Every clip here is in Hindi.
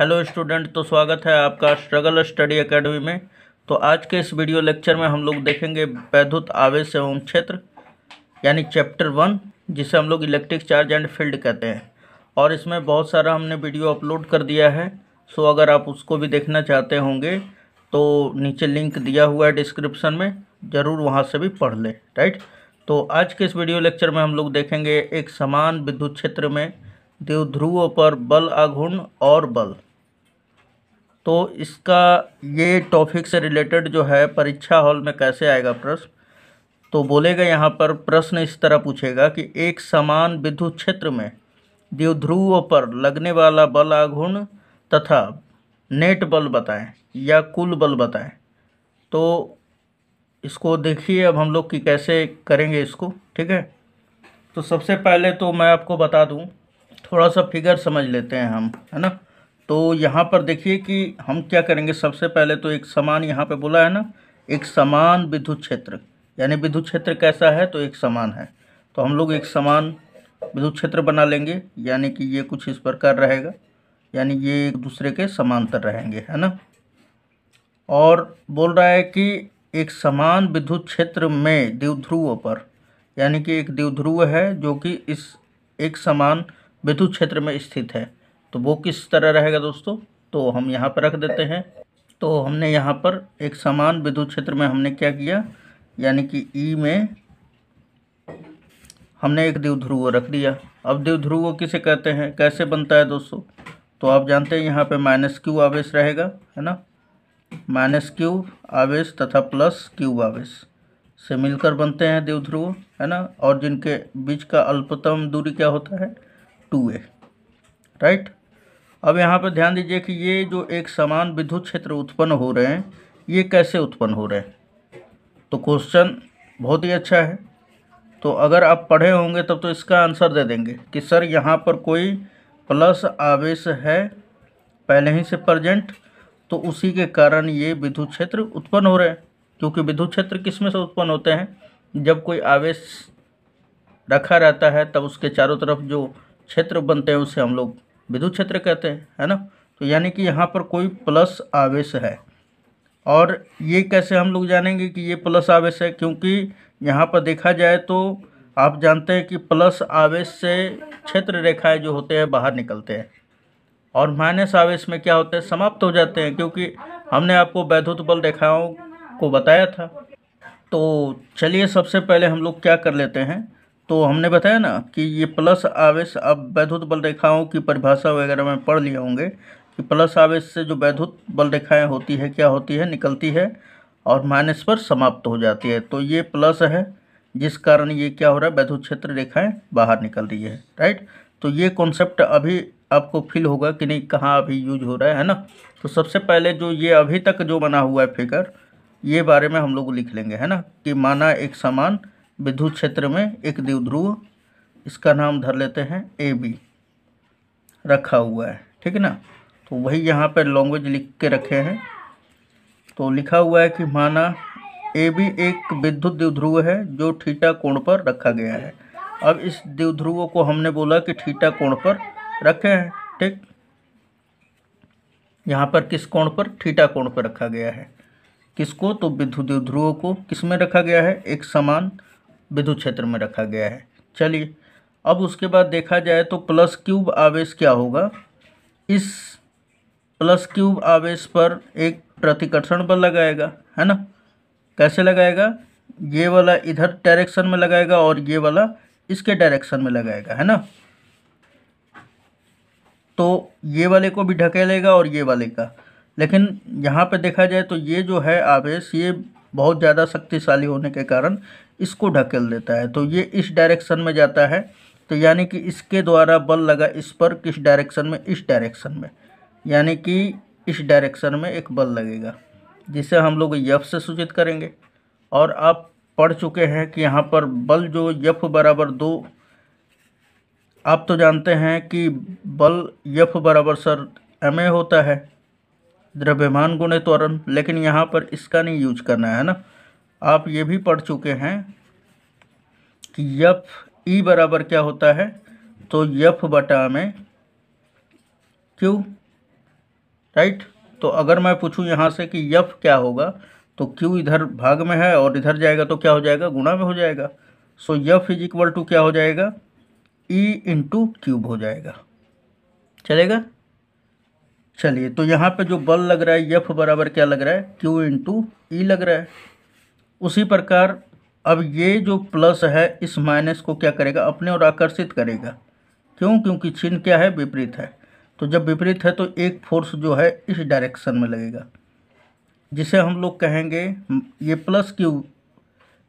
हेलो स्टूडेंट तो स्वागत है आपका स्ट्रगल स्टडी एकेडमी में तो आज के इस वीडियो लेक्चर में हम लोग देखेंगे वैद्युत आवेश एवं क्षेत्र यानी चैप्टर वन जिसे हम लोग इलेक्ट्रिक चार्ज एंड फील्ड कहते हैं और इसमें बहुत सारा हमने वीडियो अपलोड कर दिया है सो अगर आप उसको भी देखना चाहते होंगे तो नीचे लिंक दिया हुआ है डिस्क्रिप्सन में ज़रूर वहाँ से भी पढ़ लें राइट तो आज के इस वीडियो लेक्चर में हम लोग देखेंगे एक समान विद्युत क्षेत्र में देवध्रुवों पर बल आघूर्ण और बल तो इसका ये टॉपिक से रिलेटेड जो है परीक्षा हॉल में कैसे आएगा प्रश्न तो बोलेगा यहाँ पर प्रश्न इस तरह पूछेगा कि एक समान विद्युत क्षेत्र में द्विध्रुव पर लगने वाला बल आघूर्ण तथा नेट बल बताएं या कुल बल बताएं तो इसको देखिए अब हम लोग कि कैसे करेंगे इसको ठीक है तो सबसे पहले तो मैं आपको बता दूँ थोड़ा सा फिगर समझ लेते हैं हम है ना तो यहाँ पर देखिए कि हम क्या करेंगे सबसे पहले तो एक समान यहाँ पे बोला है ना एक समान विद्युत क्षेत्र यानी विद्युत क्षेत्र कैसा है तो एक समान है तो हम लोग एक समान विद्युत क्षेत्र बना लेंगे यानी कि ये कुछ इस प्रकार रहेगा यानी ये एक दूसरे के समांतर रहेंगे है ना और बोल रहा है कि एक समान विद्युत क्षेत्र में द्विध्रुव पर यानी कि एक द्विध्रुव है जो कि इस एक समान विद्युत क्षेत्र में स्थित है तो वो किस तरह रहेगा दोस्तों तो हम यहाँ पर रख देते हैं तो हमने यहाँ पर एक समान विद्युत क्षेत्र में हमने क्या किया यानी कि ई e में हमने एक ध्रुव रख दिया अब ध्रुव किसे कहते हैं कैसे बनता है दोस्तों तो आप जानते हैं यहाँ पे माइनस क्यू आवेश रहेगा है ना माइनस क्यू आवेश तथा प्लस क्यू आवेश से मिलकर बनते हैं देवध्रुव है ना और जिनके बीच का अल्पतम दूरी क्या होता है टू ए राइट अब यहाँ पर ध्यान दीजिए कि ये जो एक समान विद्युत क्षेत्र उत्पन्न हो रहे हैं ये कैसे उत्पन्न हो रहे हैं तो क्वेश्चन बहुत ही अच्छा है तो अगर आप पढ़े होंगे तब तो इसका आंसर दे देंगे कि सर यहाँ पर कोई प्लस आवेश है पहले ही से प्रजेंट तो उसी के कारण ये विद्युत क्षेत्र उत्पन्न हो रहे हैं क्योंकि विद्युत क्षेत्र किस में से उत्पन्न होते हैं जब कोई आवेश रखा रहता है तब उसके चारों तरफ जो क्षेत्र बनते हैं उसे हम लोग विद्युत क्षेत्र कहते हैं है ना तो यानी कि यहाँ पर कोई प्लस आवेश है और ये कैसे हम लोग जानेंगे कि ये प्लस आवेश है क्योंकि यहाँ पर देखा जाए तो आप जानते हैं कि प्लस आवेश से क्षेत्र रेखाएं जो होते हैं बाहर निकलते हैं और माइनस आवेश में क्या होते हैं समाप्त हो जाते हैं क्योंकि हमने आपको वैद्युत बल रेखाओं को बताया था तो चलिए सबसे पहले हम लोग क्या कर लेते हैं तो हमने बताया ना कि ये प्लस आवेश अब वैद्युत बल रेखाओं की परिभाषा वगैरह में पढ़ लिए होंगे कि प्लस आवेश से जो वैद्युत बल रेखाएं होती है क्या होती है निकलती है और माइनस पर समाप्त हो जाती है तो ये प्लस है जिस कारण ये क्या हो रहा है वैद्युत क्षेत्र रेखाएँ बाहर निकल रही है राइट तो ये कॉन्सेप्ट अभी आपको फील होगा कि नहीं कहाँ अभी यूज हो रहा है है ना तो सबसे पहले जो ये अभी तक जो बना हुआ है फिगर ये बारे में हम लोग लिख लेंगे है ना कि माना एक समान विद्युत क्षेत्र में एक द्विध्रुव इसका नाम धर लेते हैं ए बी रखा हुआ है ठीक है ना तो वही यहाँ पर लैंग्वेज लिख के रखे हैं तो लिखा हुआ है कि माना ए बी एक विद्युत द्विध्रुव है जो ठीटा कोण पर रखा गया है अब इस द्विध्रुव को हमने बोला कि ठीटा कोण पर रखे हैं ठीक यहाँ पर किस कोण पर ठीटा कोण पर रखा गया है किसको तो विद्युत द्विध्रुव को किस में रखा गया है एक समान विद्युत क्षेत्र में रखा गया है चलिए अब उसके बाद देखा जाए तो प्लस क्यूब आवेश क्या होगा इस प्लस क्यूब आवेश पर एक प्रतिकर्षण बल लगाएगा है ना कैसे लगाएगा ये वाला इधर डायरेक्शन में लगाएगा और ये वाला इसके डायरेक्शन में लगाएगा है ना तो ये वाले को भी ढकेलेगा और ये वाले का लेकिन यहाँ पे देखा जाए तो ये जो है आवेश ये बहुत ज़्यादा शक्तिशाली होने के कारण इसको ढकेल देता है तो ये इस डायरेक्शन में जाता है तो यानी कि इसके द्वारा बल लगा इस पर किस डायरेक्शन में इस डायरेक्शन में यानी कि इस डायरेक्शन में एक बल लगेगा जिसे हम लोग यफ से सूचित करेंगे और आप पढ़ चुके हैं कि यहाँ पर बल जो यफ बराबर दो आप तो जानते हैं कि बल यफ बराबर सर एम ए होता है द्रव्यमान गुणे त्वरण लेकिन यहाँ पर इसका नहीं यूज करना है ना आप ये भी पढ़ चुके हैं कि यफ ई बराबर क्या होता है तो यफ बटा में क्यू राइट तो अगर मैं पूछूं यहाँ से कि यफ क्या होगा तो क्यू इधर भाग में है और इधर जाएगा तो क्या हो जाएगा गुणा में हो जाएगा so F is equal to क्या हो जाएगा ई इंटू क्यूब हो जाएगा चलेगा चलिए तो यहाँ पे जो बल लग रहा है यफ बराबर क्या लग रहा है क्यू इंटू ई e लग रहा है उसी प्रकार अब ये जो प्लस है इस माइनस को क्या करेगा अपने और आकर्षित करेगा क्यों क्योंकि चिन्ह क्या है विपरीत है तो जब विपरीत है तो एक फोर्स जो है इस डायरेक्शन में लगेगा जिसे हम लोग कहेंगे ये प्लस क्यू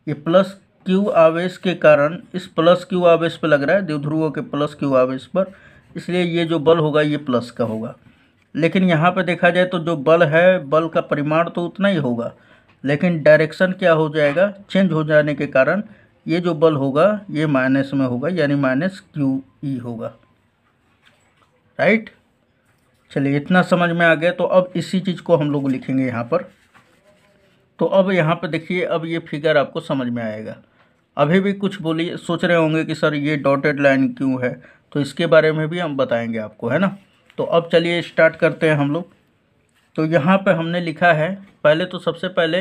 ये प्लस क्यू आवेश के कारण इस प्लस क्यू आवेश पर लग रहा है देवध्रुव के प्लस क्यू आवेश पर इसलिए ये जो बल होगा ये प्लस का होगा लेकिन यहाँ पर देखा जाए तो जो बल है बल का परिमाण तो उतना ही होगा लेकिन डायरेक्शन क्या हो जाएगा चेंज हो जाने के कारण ये जो बल होगा ये माइनस में होगा यानी माइनस क्यू ई होगा राइट चलिए इतना समझ में आ गया तो अब इसी चीज़ को हम लोग लिखेंगे यहाँ पर तो अब यहाँ पर देखिए अब ये फिगर आपको समझ में आएगा अभी भी कुछ बोलिए सोच रहे होंगे कि सर ये डॉटेड लाइन क्यों है तो इसके बारे में भी हम बताएंगे आपको है ना तो अब चलिए स्टार्ट करते हैं हम लोग तो यहाँ पे हमने लिखा है पहले तो सबसे पहले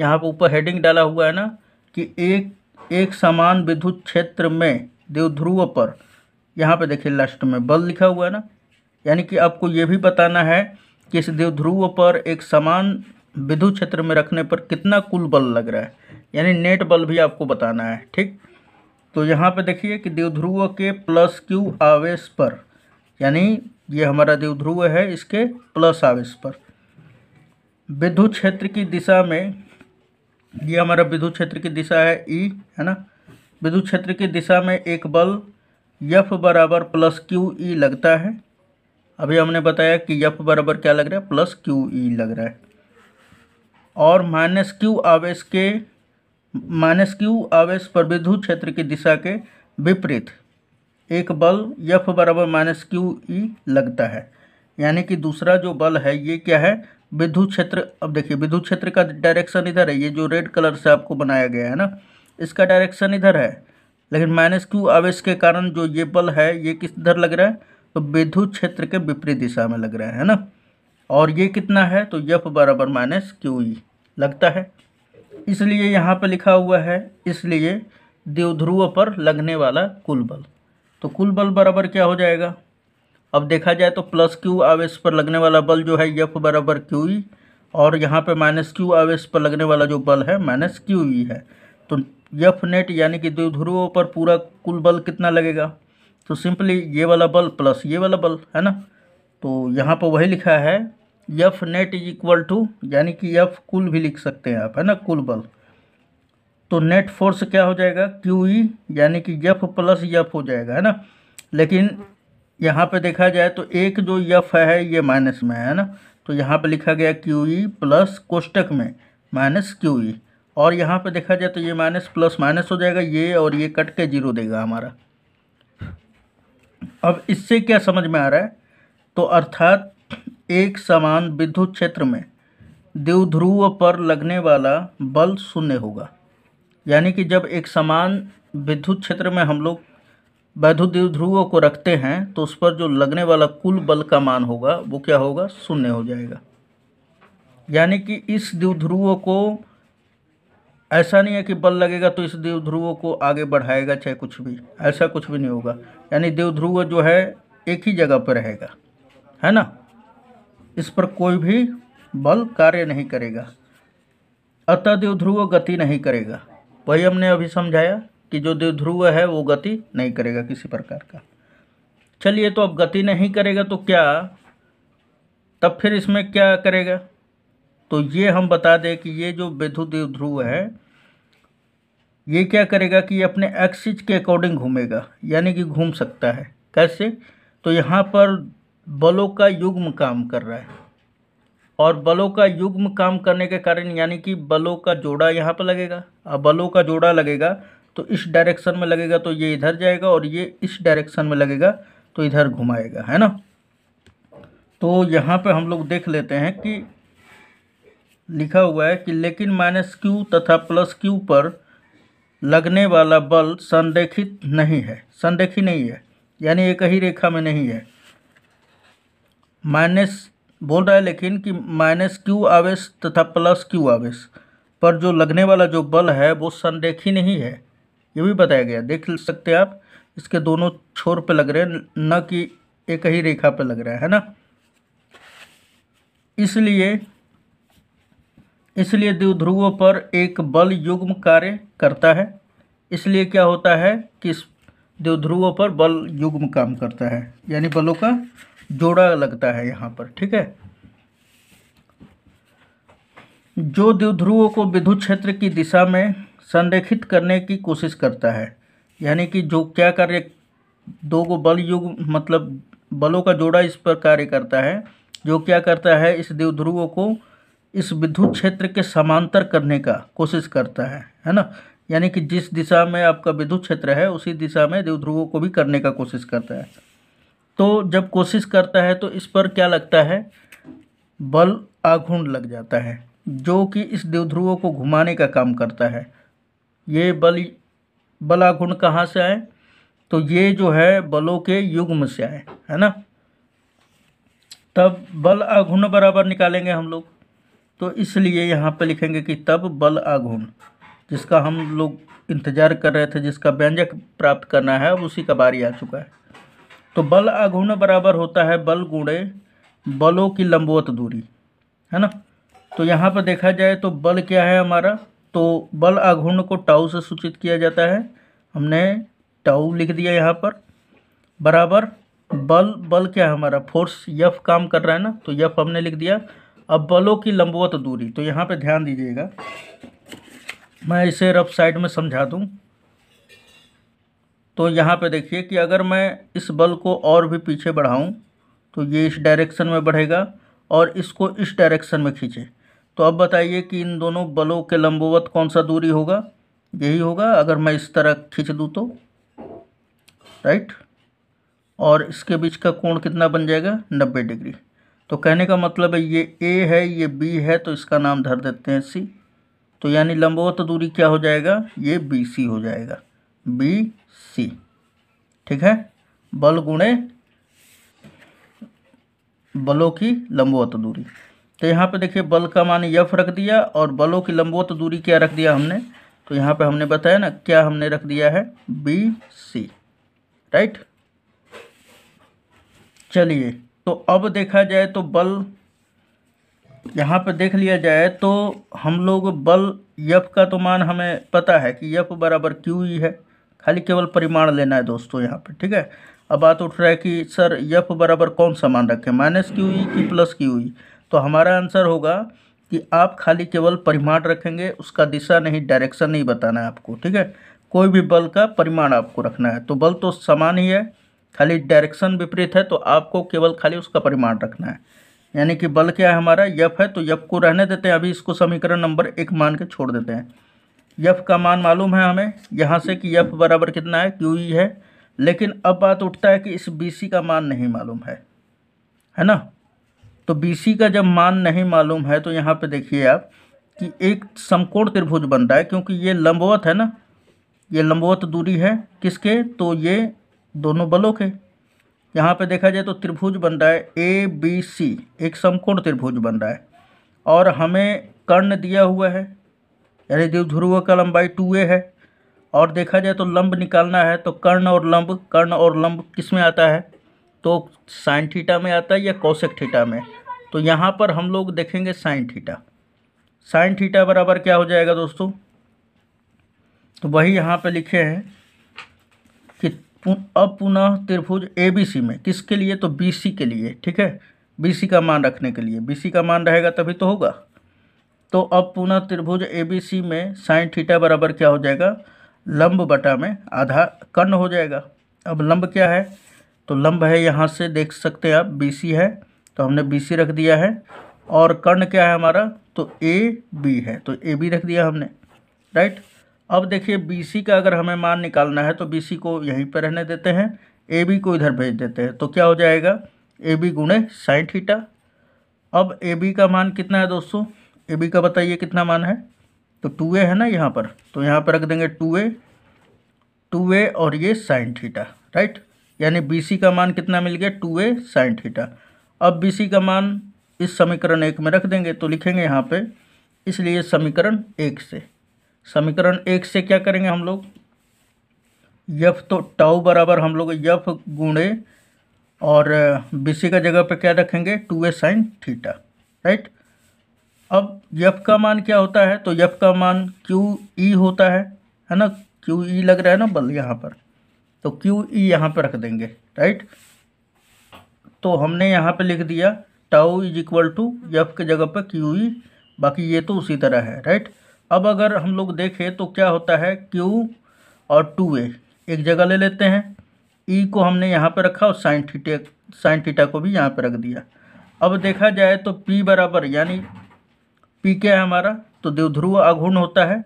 यहाँ पर ऊपर हेडिंग डाला हुआ है ना कि एक एक समान विद्युत क्षेत्र में देवध्रुव पर यहाँ पे देखिए लास्ट में बल लिखा हुआ है ना यानी कि आपको ये भी बताना है कि इस देवध्रुव पर एक समान विद्युत क्षेत्र में रखने पर कितना कुल बल लग रहा है यानी नेट बल भी आपको बताना है ठीक तो यहाँ पे देखिए कि देवध्रुव के प्लस क्यू आवेश पर यानी ये हमारा देवध्रुव है इसके प्लस आवेश पर विद्युत क्षेत्र की दिशा में ये हमारा विद्युत क्षेत्र की दिशा है ई e, है ना विद्युत क्षेत्र की दिशा में एक बल यफ बराबर प्लस क्यू ई लगता है अभी हमने बताया कि यफ बराबर क्या लग रहा है प्लस क्यू ई लग रहा है और माइनस क्यू आवेश के माइनस क्यू आवेश पर विद्युत क्षेत्र की दिशा के विपरीत एक बल यफ बराबर माइनस क्यू ई लगता है यानी कि दूसरा जो बल है ये क्या है विद्युत क्षेत्र अब देखिए विद्युत क्षेत्र का डायरेक्शन इधर है ये जो रेड कलर से आपको बनाया गया है ना इसका डायरेक्शन इधर है लेकिन माइनस क्यू आवेश के कारण जो ये बल है ये किस इधर लग रहा है तो विद्युत क्षेत्र के विपरीत दिशा में लग रहा है ना और ये कितना है तो यफ बराबर माइनस क्यू ई लगता है इसलिए यहाँ पर लिखा हुआ है इसलिए देवध्रुव पर लगने वाला कुल बल तो कुल बल बराबर क्या हो जाएगा अब देखा जाए तो प्लस क्यू आवेश पर लगने वाला बल जो है यफ बराबर क्यू ई और यहाँ पे माइनस क्यू आवेश पर लगने वाला जो बल है माइनस क्यू ई है तो यफ नेट यानी कि द्विध्रुवों पर पूरा कुल बल कितना लगेगा तो सिंपली ये वाला बल प्लस ये वाला बल है ना तो यहाँ पर वही लिखा है F net is equal to यानी कि यफ कुल भी लिख सकते हैं आप है ना कुल बल तो नेट फोर्स क्या हो जाएगा क्यू ई यानी कि यफ प्लस यफ हो जाएगा है ना लेकिन यहाँ पे देखा जाए तो एक जो यफ है ये माइनस में है ना तो यहाँ पे लिखा गया क्यू ई प्लस कोष्टक में माइनस क्यू ई और यहाँ पे देखा जाए तो ये माइनस प्लस माइनस हो जाएगा ये और ये कट के जीरो देगा हमारा अब इससे क्या समझ में आ रहा है तो अर्थात एक समान विद्युत क्षेत्र में देवध्रुव पर लगने वाला बल शून्य होगा यानी कि जब एक समान विद्युत क्षेत्र में हम लोग वैधुदेव ध्रुव को रखते हैं तो उस पर जो लगने वाला कुल बल का मान होगा वो क्या होगा शून्य हो जाएगा यानी कि इस द्विध्रुवों को ऐसा नहीं है कि बल लगेगा तो इस ध्रुव को आगे बढ़ाएगा चाहे कुछ भी ऐसा कुछ भी नहीं होगा यानी ध्रुव जो है एक ही जगह पर रहेगा है ना इस पर कोई भी बल कार्य नहीं करेगा अतः देवध्रुव गति नहीं करेगा वही हमने अभी समझाया कि जो ध्रुव है वो गति नहीं करेगा किसी प्रकार का चलिए तो अब गति नहीं करेगा तो क्या तब फिर इसमें क्या करेगा तो ये हम बता दें कि ये जो विद्युत ध्रुव है ये क्या करेगा कि ये अपने एक्सिज के अकॉर्डिंग घूमेगा यानी कि घूम सकता है कैसे तो यहाँ पर बलों का युग्म काम कर रहा है और बलों का युग्म काम करने के कारण यानी कि बलों का जोड़ा यहाँ पर लगेगा और बलों का जोड़ा लगेगा तो इस डायरेक्शन में लगेगा तो ये इधर जाएगा और ये इस डायरेक्शन में लगेगा तो इधर घुमाएगा है ना तो यहाँ पे हम लोग देख लेते हैं कि लिखा हुआ है कि लेकिन माइनस क्यू तथा प्लस क्यू पर लगने वाला बल संरेखित नहीं है संरेखी नहीं है यानी एक ही रेखा में नहीं है माइनस बोल रहा है लेकिन कि माइनस क्यू आवेश तथा प्लस क्यू आवेश पर जो लगने वाला जो बल है वो संरेखी नहीं है ये भी बताया गया देख सकते हैं आप इसके दोनों छोर पे लग रहे हैं न कि एक ही रेखा पे लग रहा है, ना इसलिए इसलिए द्विध्रुवों पर एक बल युग्म कार्य करता है इसलिए क्या होता है कि द्विध्रुवों पर बल युग्म काम करता है यानी बलों का जोड़ा लगता है यहाँ पर ठीक है जो द्विध्रुवों को विद्युत क्षेत्र की दिशा में संरेखित करने की कोशिश करता है यानी कि जो क्या कार्य दो गो बल युग मतलब बलों का जोड़ा इस पर कार्य करता है जो क्या करता है इस देवध्रुव को इस विद्युत क्षेत्र के समांतर करने का कोशिश करता है है ना यानी कि जिस दिशा में आपका विद्युत क्षेत्र है उसी दिशा में देवध्रुवों को भी करने का कोशिश करता है तो जब कोशिश करता है तो इस पर क्या लगता है बल आघूर्ण लग जाता है जो कि इस देवध्रुवों को घुमाने का काम करता है ये बल बला गुण कहाँ से आए तो ये जो है बलों के युग्म से आए है ना तब बल अघुण बराबर निकालेंगे हम लोग तो इसलिए यहाँ पे लिखेंगे कि तब बल अघुण जिसका हम लोग इंतजार कर रहे थे जिसका व्यंजक प्राप्त करना है अब उसी का बारी आ चुका है तो बल अघुण बराबर होता है बल गुणे बलों की लंबवत दूरी है ना तो यहाँ पर देखा जाए तो बल क्या है हमारा तो बल आघूर्ण को टाउ से सूचित किया जाता है हमने टाउ लिख दिया यहाँ पर बराबर बल बल क्या है हमारा फोर्स यफ काम कर रहा है ना तो यफ हमने लिख दिया अब बलों की लंबवत दूरी तो यहाँ पे ध्यान दीजिएगा मैं इसे रफ साइड में समझा दूँ तो यहाँ पे देखिए कि अगर मैं इस बल को और भी पीछे बढ़ाऊँ तो ये इस डायरेक्शन में बढ़ेगा और इसको इस डायरेक्शन में खींचे तो अब बताइए कि इन दोनों बलों के लंबवत कौन सा दूरी होगा यही होगा अगर मैं इस तरह खींच दूँ तो राइट और इसके बीच का कोण कितना बन जाएगा नब्बे डिग्री तो कहने का मतलब है ये ए है ये बी है तो इसका नाम धर देते हैं सी तो यानी लंबवत दूरी क्या हो जाएगा ये बी सी हो जाएगा बी सी ठीक है बल गुणे बलों की लंबवत दूरी तो यहाँ पे देखिए बल का मान यफ रख दिया और बलों की लंबोत दूरी क्या रख दिया हमने तो यहाँ पे हमने बताया ना क्या हमने रख दिया है बी सी राइट चलिए तो अब देखा जाए तो बल यहाँ पे देख लिया जाए तो हम लोग बल यफ का तो मान हमें पता है कि यफ बराबर क्यू ही है खाली केवल परिमाण लेना है दोस्तों यहाँ पे ठीक है अब बात उठ रहा है कि सर यफ बराबर कौन सा मान रखें माइनस क्यू ई की प्लस क्यू ई तो हमारा आंसर होगा कि आप खाली केवल परिमाण रखेंगे उसका दिशा नहीं डायरेक्शन नहीं बताना है आपको ठीक है कोई भी बल का परिमाण आपको रखना है तो बल तो समान ही है खाली डायरेक्शन विपरीत है तो आपको केवल खाली उसका परिमाण रखना है यानी कि बल क्या है हमारा यफ है तो यफ को रहने देते हैं अभी इसको समीकरण नंबर एक मान के छोड़ देते हैं यफ का मान मालूम है हमें यहाँ से कि यफ बराबर कितना है क्यू ई e है लेकिन अब बात उठता है कि इस बी सी का मान नहीं मालूम है है ना तो बी का जब मान नहीं मालूम है तो यहाँ पे देखिए आप कि एक समकोण त्रिभुज बन रहा है क्योंकि ये लंबवत है ना ये लंबवत दूरी है किसके तो ये दोनों बलों के यहाँ पे देखा जाए तो त्रिभुज बन रहा है ए बी सी एक समकोण त्रिभुज बन रहा है और हमें कर्ण दिया हुआ है यानी ध्रुव का लंबाई टू ए है और देखा जाए तो लंब निकालना है तो कर्ण और लंब कर्ण और लंब किस में आता है तो साइन थीटा में आता है या कौशिक थीटा में तो यहाँ पर हम लोग देखेंगे साइन थीटा साइन थीटा बराबर क्या हो जाएगा दोस्तों तो वही यहाँ पे लिखे हैं कि अब पुनः त्रिभुज ए बी सी में किसके लिए तो बी सी के लिए ठीक है बी सी का मान रखने के लिए बी सी का मान रहेगा तभी तो होगा तो अब पुनः त्रिभुज ए बी सी में साइन थीटा बराबर क्या हो जाएगा लंब बटा में आधा कर्ण हो जाएगा अब लंब क्या है तो लंब है यहाँ से देख सकते हैं आप बी सी है तो हमने बी सी रख दिया है और कर्ण क्या है हमारा तो ए बी है तो ए बी रख दिया हमने राइट अब देखिए बी सी का अगर हमें मान निकालना है तो बी सी को यहीं पर रहने देते हैं ए बी को इधर भेज देते हैं तो क्या हो जाएगा ए बी गुणे साइन थीटा अब ए बी का मान कितना है दोस्तों ए बी का बताइए कितना मान है तो टू ए है ना यहाँ पर तो यहाँ पर रख देंगे टू ए टू ए और ये साइन थीटा राइट यानी बी सी का मान कितना मिल गया टू ए साइन थीटा अब बी सी का मान इस समीकरण एक में रख देंगे तो लिखेंगे यहाँ पे इसलिए समीकरण एक से समीकरण एक से क्या करेंगे हम लोग यफ तो टाउ बराबर हम लोग यफ गुणे और सी uh, का जगह पे क्या रखेंगे two A sine theta right अब यफ का मान क्या होता है तो यफ का मान क्यू ई e होता है है ना क्यू ई e लग रहा है ना बल यहाँ पर तो क्यू ई e यहाँ पर रख देंगे राइट तो हमने यहाँ पे लिख दिया tau is equal to F के जगह पर क्यू ई बाकी ये तो उसी तरह है राइट अब अगर हम लोग देखें तो क्या होता है क्यू और टू ए एक जगह ले लेते हैं ई e को हमने यहाँ पर रखा और साइन थीटा साइन थीटा को भी यहाँ पर रख दिया अब देखा जाए तो पी बराबर यानी पी क्या है हमारा तो देवध्रुव आघूर्ण होता है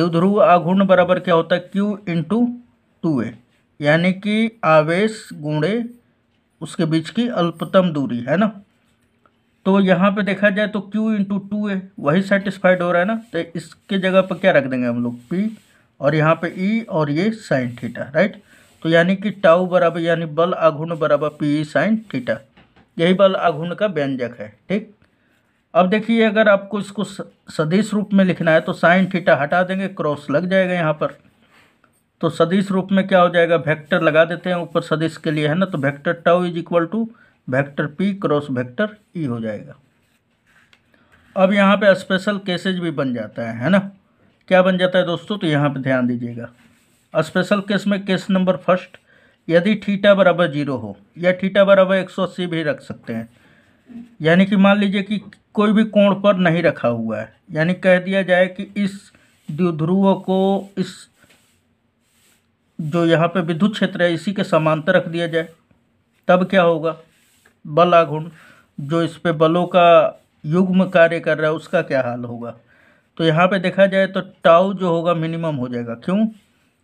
देवध्रुव आघूर्ण बराबर क्या होता है क्यू इंटू टू ए यानी कि आवेश गुणे उसके बीच की अल्पतम दूरी है ना तो यहाँ पे देखा जाए तो Q इंटू टू ए वही सेटिस्फाइड हो रहा है ना तो इसके जगह पर क्या रख देंगे हम लोग P और यहाँ पे E और ये साइन थीटा राइट तो यानी कि टाउ बराबर यानी बल आघूर्ण बराबर पी ई साइन थीटा यही बल आघूर्ण का व्यंजक है ठीक अब देखिए अगर आपको इसको सदिश रूप में लिखना है तो साइन थीटा हटा देंगे क्रॉस लग जाएगा यहाँ पर तो सदिश रूप में क्या हो जाएगा वेक्टर लगा देते हैं ऊपर सदिश के लिए है ना तो vector tau is equal to vector P cross vector E हो जाएगा अब यहाँ पे स्पेशल केसेज भी बन जाता है है ना क्या बन जाता है दोस्तों तो यहाँ पे ध्यान दीजिएगा स्पेशल केस में केस नंबर फर्स्ट यदि थीटा बराबर जीरो हो या थीटा बराबर एक सौ अस्सी भी रख सकते हैं यानी कि मान लीजिए कि कोई भी कोण पर नहीं रखा हुआ है यानी कह दिया जाए कि इस ध्रुव को इस जो यहाँ पे विद्युत क्षेत्र है इसी के समांतर रख दिया जाए तब क्या होगा बल आघूर्ण जो इस पर बलों का युग्म कार्य कर रहा है उसका क्या हाल होगा तो यहाँ पे देखा जाए तो टाउ जो होगा मिनिमम हो जाएगा क्यों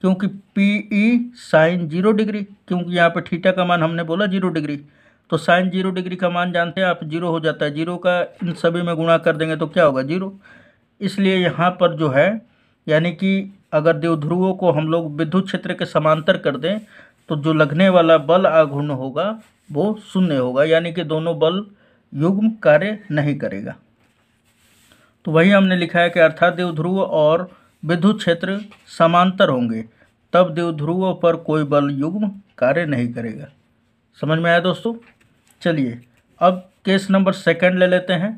क्योंकि P E sine zero degree क्योंकि यहाँ पे थीटा का मान हमने बोला जीरो डिग्री तो साइन जीरो डिग्री का मान जानते हैं आप जीरो हो जाता है जीरो का इन सभी में गुणा कर देंगे तो क्या होगा जीरो इसलिए यहाँ पर जो है यानी कि अगर देवध्रुवों को हम लोग विद्युत क्षेत्र के समांतर कर दें तो जो लगने वाला बल आघूर्ण होगा वो शून्य होगा यानी कि दोनों बल युग्म कार्य नहीं करेगा तो वही हमने लिखा है कि अर्थात देवध्रुव और विद्युत क्षेत्र समांतर होंगे तब देवध्रुव पर कोई बल युग्म कार्य नहीं करेगा समझ में आया दोस्तों चलिए अब केस नंबर सेकंड ले लेते हैं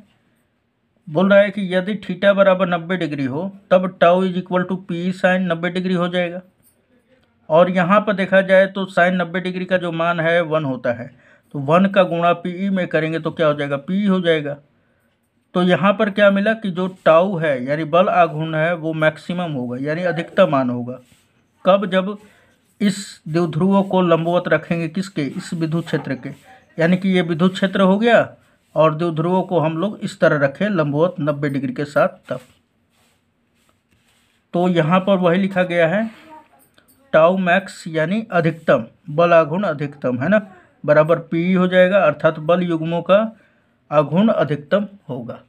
बोल रहा है कि यदि थीटा बराबर नब्बे डिग्री हो तब tau is equal to P sine नब्बे डिग्री हो जाएगा और यहाँ पर देखा जाए तो साइन नब्बे डिग्री का जो मान है वन होता है तो वन का गुणा पी में करेंगे तो क्या हो जाएगा पी हो जाएगा तो यहाँ पर क्या मिला कि जो टाउ है यानी बल आघूर्ण है वो मैक्सिमम होगा यानी अधिकतम मान होगा कब जब इस द्विध्रुव को लंबवत रखेंगे किसके इस विद्युत क्षेत्र के यानी कि ये विद्युत क्षेत्र हो गया और ध्रुवों को हम लोग इस तरह रखें लंबवत 90 डिग्री के साथ तब तो यहाँ पर वही लिखा गया है टाउ मैक्स यानी अधिकतम बल आघुण अधिकतम है ना बराबर पी हो जाएगा अर्थात बल युग्मों का आघुण अधिकतम होगा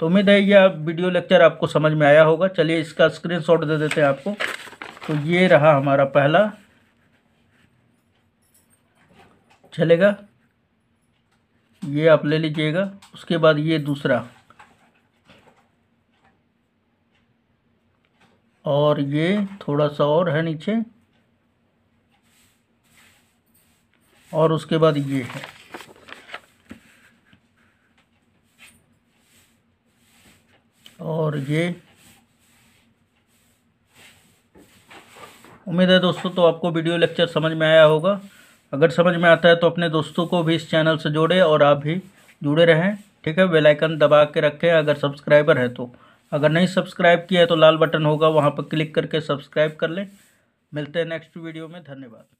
तो उम्मीद है यह वीडियो लेक्चर आपको समझ में आया होगा चलिए इसका स्क्रीन दे देते हैं आपको तो ये रहा हमारा पहला चलेगा ये आप ले लीजिएगा उसके बाद ये दूसरा और ये थोड़ा सा और है नीचे और उसके बाद ये है और ये उम्मीद है दोस्तों तो आपको वीडियो लेक्चर समझ में आया होगा अगर समझ में आता है तो अपने दोस्तों को भी इस चैनल से जोड़े और आप भी जुड़े रहें ठीक है बेलाइकन दबा के रखें अगर सब्सक्राइबर है तो अगर नहीं सब्सक्राइब किया है तो लाल बटन होगा वहाँ पर क्लिक करके सब्सक्राइब कर लें मिलते हैं नेक्स्ट वीडियो में धन्यवाद